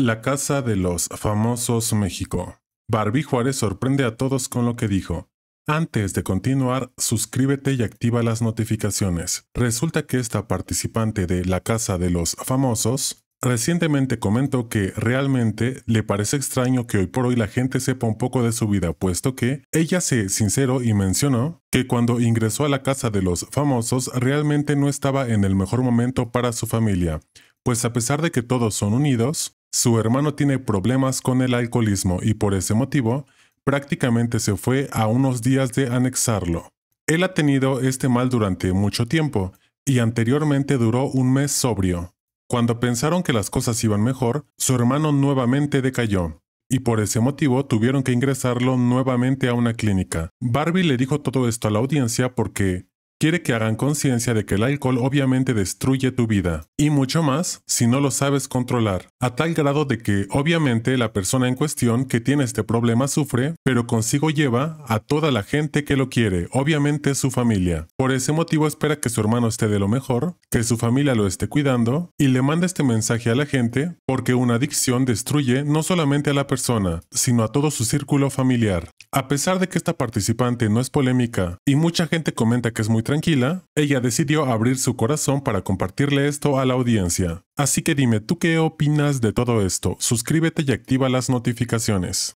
La Casa de los Famosos México. Barbie Juárez sorprende a todos con lo que dijo. Antes de continuar, suscríbete y activa las notificaciones. Resulta que esta participante de La Casa de los Famosos recientemente comentó que realmente le parece extraño que hoy por hoy la gente sepa un poco de su vida, puesto que ella se sinceró y mencionó que cuando ingresó a la Casa de los Famosos realmente no estaba en el mejor momento para su familia, pues a pesar de que todos son unidos, su hermano tiene problemas con el alcoholismo y por ese motivo prácticamente se fue a unos días de anexarlo. Él ha tenido este mal durante mucho tiempo y anteriormente duró un mes sobrio. Cuando pensaron que las cosas iban mejor, su hermano nuevamente decayó y por ese motivo tuvieron que ingresarlo nuevamente a una clínica. Barbie le dijo todo esto a la audiencia porque quiere que hagan conciencia de que el alcohol obviamente destruye tu vida, y mucho más si no lo sabes controlar, a tal grado de que obviamente la persona en cuestión que tiene este problema sufre, pero consigo lleva a toda la gente que lo quiere, obviamente su familia. Por ese motivo espera que su hermano esté de lo mejor, que su familia lo esté cuidando, y le manda este mensaje a la gente, porque una adicción destruye no solamente a la persona, sino a todo su círculo familiar. A pesar de que esta participante no es polémica, y mucha gente comenta que es muy tranquila, tranquila, ella decidió abrir su corazón para compartirle esto a la audiencia. Así que dime, ¿tú qué opinas de todo esto? Suscríbete y activa las notificaciones.